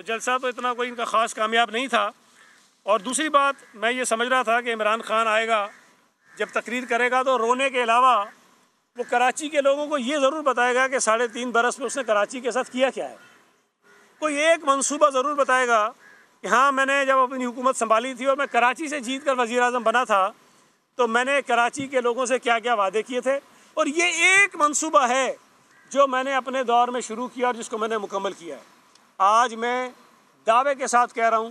तो जलसा तो इतना कोई इनका ख़ास कामयाब नहीं था और दूसरी बात मैं ये समझ रहा था कि इमरान खान आएगा जब तकरीर करेगा तो रोने के अलावा वो कराची के लोगों को ये ज़रूर बताएगा कि साढ़े तीन बरस में उसने कराची के साथ किया क्या है कोई एक मंसूबा ज़रूर बताएगा कि हाँ मैंने जब अपनी हुकूमत संभाली थी और मैं कराची से जीत कर वज़ी अजम बना था तो मैंने कराची के लोगों से क्या क्या वादे किए थे और ये एक मंसूबा है जो मैंने अपने दौर में शुरू किया और जिसको मैंने मुकम्मल किया है आज मैं दावे के साथ कह रहा हूँ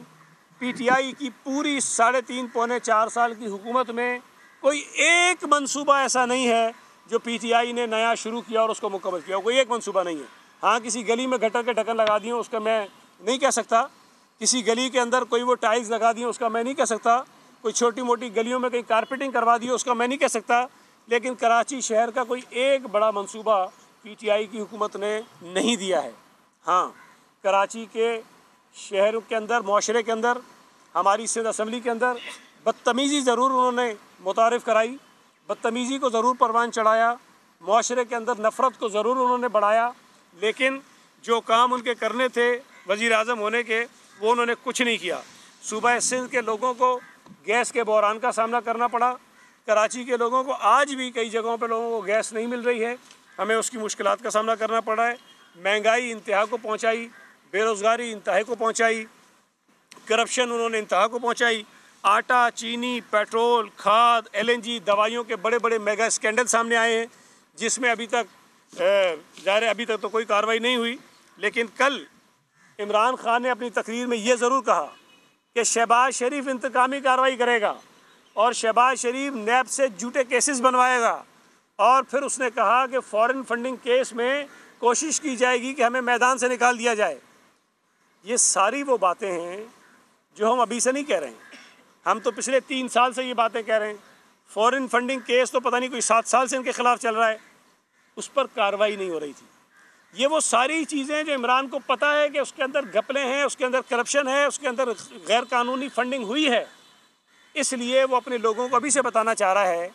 पीटीआई की पूरी साढ़े तीन पौने चार साल की हुकूमत में कोई एक मंसूबा ऐसा नहीं है जो पीटीआई ने नया शुरू किया और उसको मुकम्मल किया कोई एक मंसूबा नहीं है हाँ किसी गली में गटर के ढक्कन लगा दिए उसका मैं नहीं कह सकता किसी गली के अंदर कोई वो टाइल्स लगा दिए उसका मैं नहीं कह सकता कोई छोटी मोटी गलियों में कहीं कारपेटिंग करवा दी उसका मैं नहीं कह सकता लेकिन कराची शहर का कोई एक बड़ा मंसूबा पीटीआई की हुकूमत ने नहीं दिया है हाँ कराची के शहर के अंदर माशरे के अंदर हमारी सिंध असम्बली के अंदर बदतमीज़ी ज़रूर उन्होंने मुतारफ़ कराई बदतमीज़ी को ज़रूर परवान चढ़ाया माशरे के अंदर नफ़रत को ज़रूर उन्होंने बढ़ाया लेकिन जो काम उनके करने थे वज़ी अजम होने के वो उन्होंने कुछ नहीं किया सूबह सिंध के लोगों को गैस के बहरान का सामना करना पड़ा कराची के लोगों को आज भी कई जगहों पर लोगों को गैस नहीं मिल रही है हमें उसकी मुश्किल का सामना करना पड़ रहा है महंगाई इंतहा को पहुँचाई बेरोज़गारी इंतहा को पहुँचाई करप्शन उन्होंने इंतहा को पहुँचाई आटा चीनी पेट्रोल खाद एलएनजी दवाइयों के बड़े बड़े मेगा स्कैंडल सामने आए हैं जिसमें अभी तक ज़ाहिर अभी तक तो कोई कार्रवाई नहीं हुई लेकिन कल इमरान खान ने अपनी तकरीर में ये ज़रूर कहा कि शहबाज शरीफ इंतकामी कार्रवाई करेगा और शहबाज शरीफ नैब से जूटे केसेस बनवाएगा और फिर उसने कहा कि फॉरेन फंडिंग केस में कोशिश की जाएगी कि हमें मैदान से निकाल दिया जाए ये सारी वो बातें हैं जो हम अभी से नहीं कह रहे हैं हम तो पिछले तीन साल से ये बातें कह रहे हैं फॉरेन फंडिंग केस तो पता नहीं कोई सात साल से इनके खिलाफ चल रहा है उस पर कार्रवाई नहीं हो रही थी ये वो सारी चीज़ें जो इमरान को पता है कि उसके अंदर घपले हैं उसके अंदर करप्शन है उसके अंदर गैर कानूनी फंडिंग हुई है इसलिए वो अपने लोगों को अभी से बताना चाह रहा है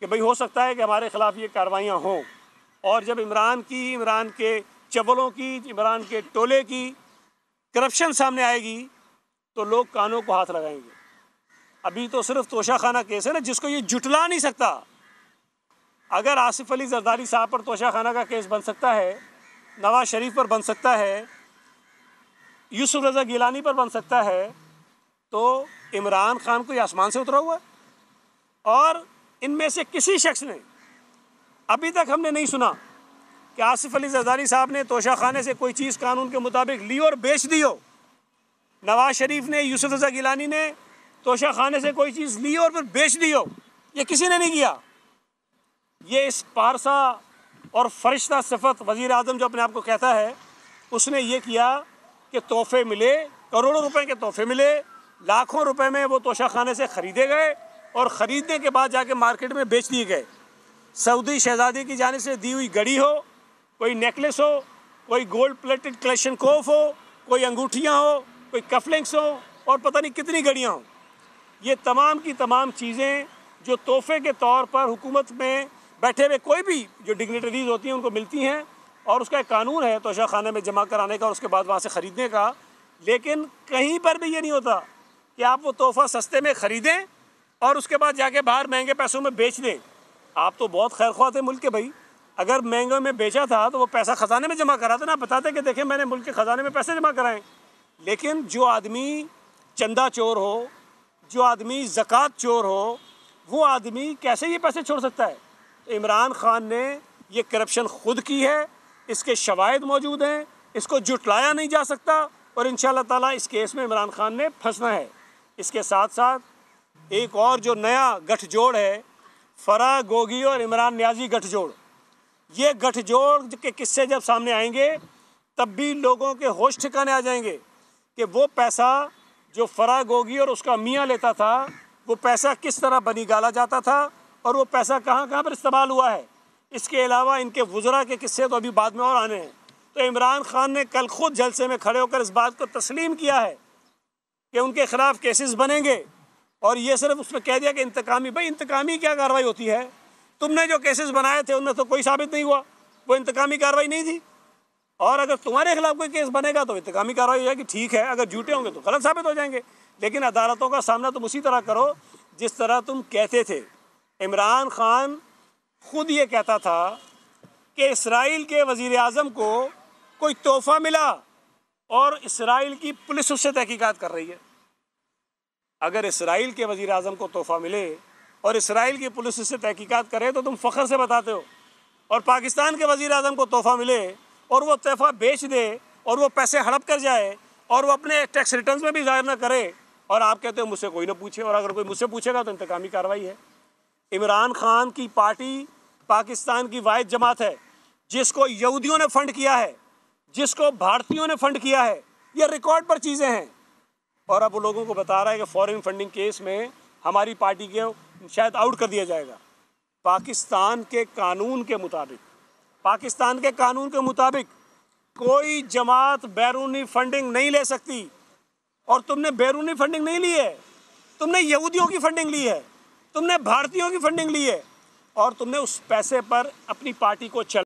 कि भाई हो सकता है कि हमारे ख़िलाफ़ ये कार्रवाइयाँ हों और जब इमरान की इमरान के चवलों की इमरान के टोले की करप्शन सामने आएगी तो लोग कानों को हाथ लगाएंगे अभी तो सिर्फ तोशाखाना केस है ना जिसको ये जुटला नहीं सकता अगर आसिफ अली जरदारी साहब पर तोशाखाना का केस बन सकता है नवाज शरीफ पर बन सकता है यूसुफ रजा गिलानी पर बन सकता है तो इमरान खान को ये आसमान से उतरा हुआ है और इनमें से किसी शख्स ने अभी तक हमने नहीं सुना कि आसिफ अली जरदारी साहब ने तोशा खाने से कोई चीज़ कानून के मुताबिक ली और बेच दी हो नवाज शरीफ ने यूसुफ रजा गिलानी ने तोशा खाने से कोई चीज़ ली और फिर बेच दी हो ये किसी ने नहीं किया ये इस पारसा और फरिश्ता सिफत वज़ी अजम जो अपने आप को कहता है उसने ये किया कि तोहफे मिले करोड़ों रुपए के तोहफे मिले लाखों रुपए में वो तोशा खाने से ख़रीदे गए और ख़रीदने के बाद जाके मार्केट में बेच दिए गए सऊदी शहजादी की जानब से दी हुई गड़ी हो कोई नेकलेस हो कोई गोल्ड प्लेटेड कलेक्शन कोफ हो कोई अंगूठियाँ हो कोई कफलिंग्स हो और पता नहीं कितनी घड़ियाँ हों ये तमाम की तमाम चीज़ें जो तोहफे के तौर पर हुकूमत में बैठे हुए कोई भी जो डिग्नेटरीज होती हैं उनको मिलती हैं और उसका एक कानून है तोशा खाने में जमा कराने का और उसके बाद वहाँ से ख़रीदने का लेकिन कहीं पर भी ये नहीं होता कि आप वो तोहफ़ा सस्ते में ख़रीदें और उसके बाद जाके बाहर महंगे पैसों में बेच दें आप तो बहुत खैर ख्वाह थे मुल्क के भाई अगर महंगे में बेचा था तो वो पैसा ख़जाने में जमा करा था ना बताते कि देखें मैंने मुल्क के ख़जाने में पैसे जमा कराएं लेकिन जो आदमी चंदा चोर हो जो आदमी ज़क़़त चोर हो वो आदमी कैसे ये पैसे छोड़ सकता है इमरान ख़ान ने ये करप्शन ख़ुद की है इसके शवायद मौजूद हैं इसको जुटलाया नहीं जा सकता और इन ताला इस केस में इमरान ख़ान ने फंसना है इसके साथ साथ एक और जो नया गठजोड़ है फरा गोगी और इमरान न्याजी गठजोड़ ये गठजोड़ के किस्से जब सामने आएंगे तब भी लोगों के होश ठिकाने आ जाएंगे कि वो पैसा जो फराग होगी और उसका मियाँ लेता था वो पैसा किस तरह बनी गाला जाता था और वो पैसा कहाँ कहाँ पर इस्तेमाल हुआ है इसके अलावा इनके वज़रा के किस्से तो अभी बाद में और आने हैं तो इमरान खान ने कल खुद जलसे में खड़े होकर इस बात को तस्लीम किया है कि उनके ख़िलाफ़ केसेस बनेंगे और ये सिर्फ उसमें कह दिया कि इंतकामी भाई इंतकामी क्या कार्रवाई होती है तुमने जो केसेस बनाए थे उनमें तो कोई साबित नहीं हुआ वो इंतकामी कार्रवाई नहीं थी और अगर तुम्हारे खिलाफ कोई केस बनेगा तो इंतकामी कार्रवाई हो जाएगी ठीक है अगर झूठे होंगे तो गलत साबित हो जाएंगे लेकिन अदालतों का सामना तुम उसी तरह करो जिस तरह तुम कहते थे इमरान खान खुद ये कहता था कि इसराइल के वज़ी अजम को कोई तोहफ़ा मिला और इसराइल की पुलिस उससे तहकीकात कर रही है अगर इसराइल के वज़ी अजम को तोहफ़ा मिले और इसराइल की पुलिस इससे तहकीक़त करे तो तुम फ़ख्र से बताते हो और पाकिस्तान के वज़ी अजम को तोहफ़ा मिले और वो तोहफ़ा बेच दे और वो पैसे हड़प कर जाए और वो अपने टैक्स रिटर्न में भी ज़ाहिर ना करे और आप कहते हो मुझसे कोई ना पूछे और अगर कोई मुझसे पूछेगा तो इंतकामी कार्रवाई है इमरान खान की पार्टी पाकिस्तान की वायद जमात है जिसको यहूदियों ने फंड किया है जिसको भारतीयों ने फंड किया है ये रिकॉर्ड पर चीज़ें हैं और अब लोगों को बता रहा है कि फॉरेन फंडिंग केस में हमारी पार्टी के शायद आउट कर दिया जाएगा पाकिस्तान के कानून के मुताबिक पाकिस्तान के कानून के मुताबिक कोई जमात बैरूनी फंडिंग नहीं ले सकती और तुमने बैरूनी फंडिंग नहीं ली है तुमने यहूदियों की फंडिंग ली है तुमने भारतीयों की फंडिंग ली है और तुमने उस पैसे पर अपनी पार्टी को चल